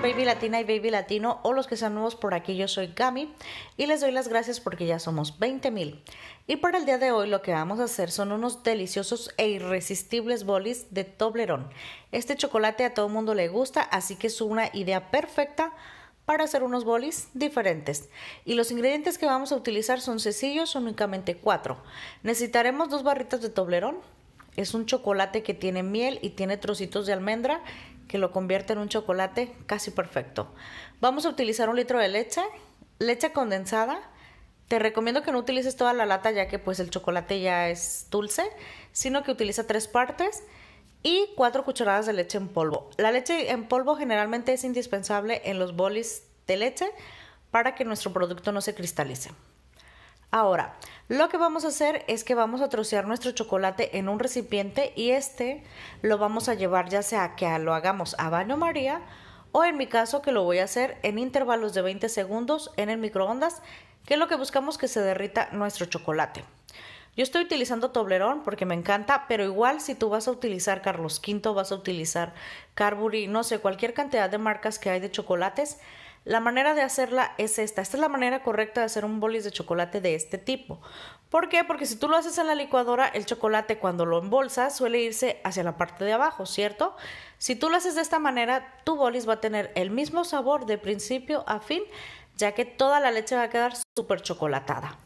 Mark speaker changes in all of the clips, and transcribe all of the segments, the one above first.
Speaker 1: Baby Latina y Baby Latino o los que sean nuevos por aquí? Yo soy Gami y les doy las gracias porque ya somos 20.000. Y para el día de hoy lo que vamos a hacer son unos deliciosos e irresistibles bolis de Toblerón. Este chocolate a todo mundo le gusta, así que es una idea perfecta para hacer unos bolis diferentes. Y los ingredientes que vamos a utilizar son sencillos, únicamente cuatro. Necesitaremos dos barritas de Toblerón. Es un chocolate que tiene miel y tiene trocitos de almendra que lo convierte en un chocolate casi perfecto. Vamos a utilizar un litro de leche, leche condensada. Te recomiendo que no utilices toda la lata ya que pues el chocolate ya es dulce, sino que utiliza tres partes y cuatro cucharadas de leche en polvo. La leche en polvo generalmente es indispensable en los bolis de leche para que nuestro producto no se cristalice. Ahora, lo que vamos a hacer es que vamos a trocear nuestro chocolate en un recipiente y este lo vamos a llevar ya sea que lo hagamos a baño María o en mi caso que lo voy a hacer en intervalos de 20 segundos en el microondas, que es lo que buscamos que se derrita nuestro chocolate. Yo estoy utilizando Toblerón porque me encanta, pero igual si tú vas a utilizar Carlos V, vas a utilizar Carbury, no sé, cualquier cantidad de marcas que hay de chocolates, la manera de hacerla es esta. Esta es la manera correcta de hacer un bolis de chocolate de este tipo. ¿Por qué? Porque si tú lo haces en la licuadora, el chocolate cuando lo embolsas suele irse hacia la parte de abajo, ¿cierto? Si tú lo haces de esta manera, tu bolis va a tener el mismo sabor de principio a fin, ya que toda la leche va a quedar súper chocolatada.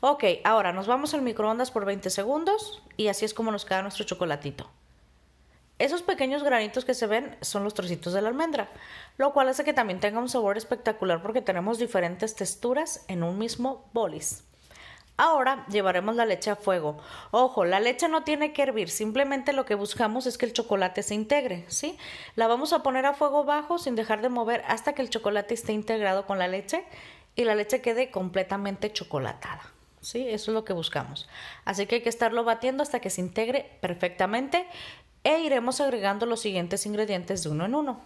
Speaker 1: Ok, ahora nos vamos al microondas por 20 segundos y así es como nos queda nuestro chocolatito. Esos pequeños granitos que se ven son los trocitos de la almendra, lo cual hace que también tenga un sabor espectacular porque tenemos diferentes texturas en un mismo bolis. Ahora llevaremos la leche a fuego. Ojo, la leche no tiene que hervir, simplemente lo que buscamos es que el chocolate se integre, ¿sí? La vamos a poner a fuego bajo sin dejar de mover hasta que el chocolate esté integrado con la leche y la leche quede completamente chocolatada. ¿sí? Eso es lo que buscamos. Así que hay que estarlo batiendo hasta que se integre perfectamente e iremos agregando los siguientes ingredientes de uno en uno.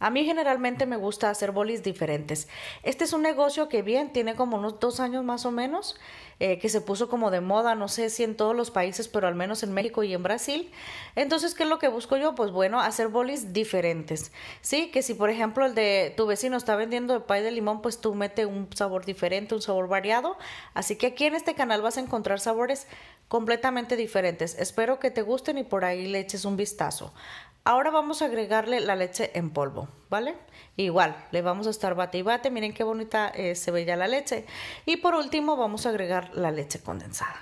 Speaker 1: A mí generalmente me gusta hacer bolis diferentes. Este es un negocio que bien, tiene como unos dos años más o menos, eh, que se puso como de moda, no sé si en todos los países, pero al menos en México y en Brasil. Entonces, ¿qué es lo que busco yo? Pues bueno, hacer bolis diferentes. Sí, que si por ejemplo el de tu vecino está vendiendo el pay de limón, pues tú mete un sabor diferente, un sabor variado. Así que aquí en este canal vas a encontrar sabores completamente diferentes. Espero que te gusten y por ahí le eches un vistazo. Ahora vamos a agregarle la leche en polvo, ¿vale? Igual, le vamos a estar bate y bate. Miren qué bonita eh, se ve ya la leche. Y por último vamos a agregar la leche condensada.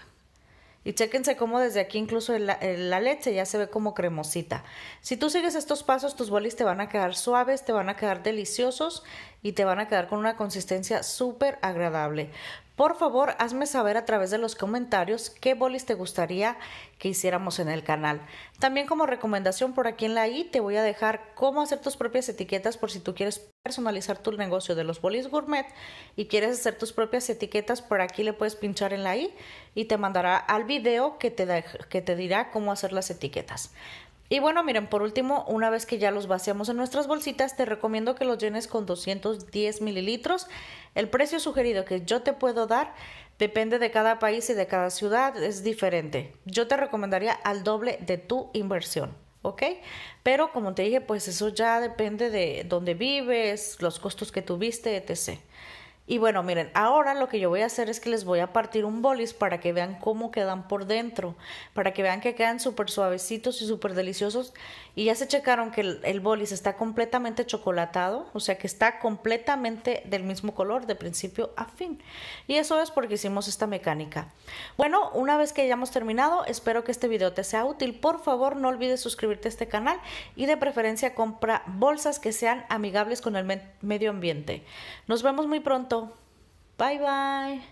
Speaker 1: Y chéquense cómo desde aquí incluso la, la, leche ya se ve como cremosita. Si tú sigues estos pasos, tus bolis te van a quedar suaves, te van a quedar deliciosos y te van a quedar con una consistencia súper agradable. Por favor, hazme saber a través de los comentarios qué bolis te gustaría que hiciéramos en el canal. También como recomendación por aquí en la I te voy a dejar cómo hacer tus propias etiquetas por si tú quieres personalizar tu negocio de los bolis gourmet y quieres hacer tus propias etiquetas, por aquí le puedes pinchar en la I y te mandará al video que te, que te dirá cómo hacer las etiquetas. Y bueno, miren, por último, una vez que ya los vaciamos en nuestras bolsitas, te recomiendo que los llenes con 210 mililitros. El precio sugerido que yo te puedo dar depende de cada país y de cada ciudad, es diferente. Yo te recomendaría al doble de tu inversión. ¿ok? Pero como te dije, pues eso ya depende de dónde vives, los costos que tuviste, etc. Y bueno, miren, ahora lo que yo voy a hacer es que les voy a partir un bolis para que vean cómo quedan por dentro, para que vean que quedan súper suavecitos y súper deliciosos. Y ya se checaron que el, bolis está completamente chocolatado, o sea que está completamente del mismo color de principio a fin. Y eso es porque hicimos esta mecánica. Bueno, una vez que hayamos terminado, espero que este video te sea útil. Por favor, no olvides suscribirte a este canal y de preferencia compra bolsas que sean amigables con el medio ambiente. Nos vemos muy pronto. Bye bye.